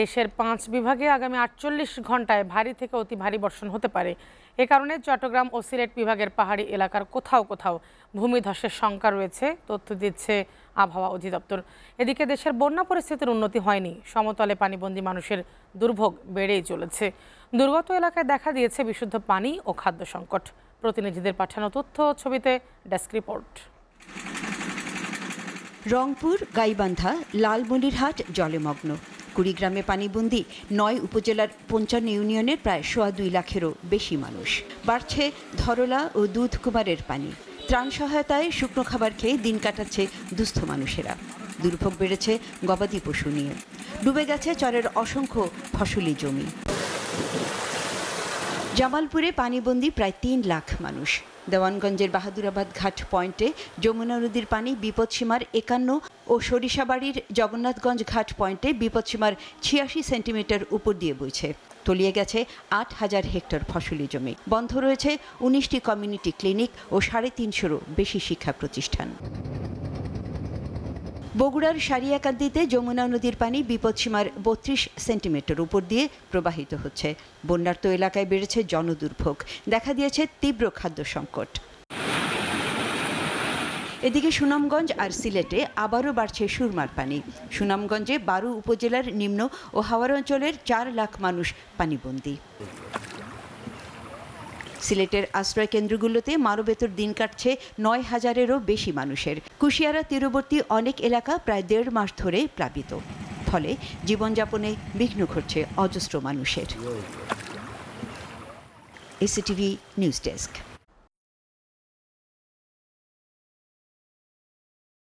দেশের পাঁচ বিভাগে আগামী আটচল্লিশ ঘন্টায় ভারী থেকে অতি ভারী বর্ষণ হতে পারে এ কারণে চট্টগ্রাম ও সিলেট বিভাগের পাহাড়ি এলাকার কোথাও কোথাও ভূমিধসের শঙ্কা রয়েছে তথ্য দিচ্ছে আবহাওয়া অধিদপ্তর এদিকে দেশের বন্যা পরিস্থিতির উন্নতি হয়নি সমতলে পানিবন্দী মানুষের দুর্ভোগ বেড়েই চলেছে দুর্গত এলাকায় দেখা দিয়েছে বিশুদ্ধ পানি ও খাদ্য সংকট প্রতিনিধিদের পাঠানো তথ্য ছবিতে ডেস্ক রিপোর্ট রংপুর গাইবান্ধা লালমনিরহাট জলেমগ্ন কুড়িগ্রামে পানিবন্দি নয় উপজেলার পঞ্চান্ন ইউনিয়নের প্রায় সোয়া দুই লাখেরও বেশি মানুষ বাড়ছে ধরলা ও দুধকুমারের পানি ত্রাণ সহায়তায় শুকনো খাবার খেয়ে দিন কাটাচ্ছে দুস্থ মানুষেরা দুর্ভোগ বেড়েছে গবাদি পশু নিয়ে ডুবে গেছে চরের অসংখ্য ফসলি জমি জামালপুরে পানিবন্দি প্রায় তিন লাখ মানুষ দেওয়ানগঞ্জের বাহাদুরাবাদ ঘাট পয়েন্টে যমুনা নদীর পানি বিপদসীমার একান্ন ও সরিষাবাড়ির জগন্নাথগঞ্জ ঘাট পয়েন্টে বিপদসীমার ছিয়াশি সেন্টিমিটার উপর দিয়ে বইছে তলিয়ে গেছে আট হাজার হেক্টর ফসলি জমি বন্ধ রয়েছে উনিশটি কমিউনিটি ক্লিনিক ও সাড়ে তিনশোরও বেশি শিক্ষা প্রতিষ্ঠান বগুড়ার সারিয়াকান্দিতে যমুনা নদীর পানি বিপদসীমার বত্রিশ সেন্টিমিটার উপর দিয়ে প্রবাহিত হচ্ছে বন্যার্ত এলাকায় বেড়েছে জনদুর্ভোগ দেখা দিয়েছে তীব্র খাদ্য সংকট এদিকে সুনামগঞ্জ আর সিলেটে আবারও বাড়ছে সুরমার পানি সুনামগঞ্জে বারো উপজেলার নিম্ন ও হাওয়ার অঞ্চলের চার লাখ মানুষ পানিবন্দী সিলেটের আশ্রয় কেন্দ্রগুলোতে মানবেতর দিন কাটছে নয় হাজারেরও বেশি মানুষের কুশিয়ারা তীরবর্তী অনেক এলাকা প্রায় দেড় মাস ধরে প্লাবিত ফলে জীবনযাপনে বিঘ্ন ঘটছে অজস্র মানুষের এসিটিভি নিউজ ডেস্ক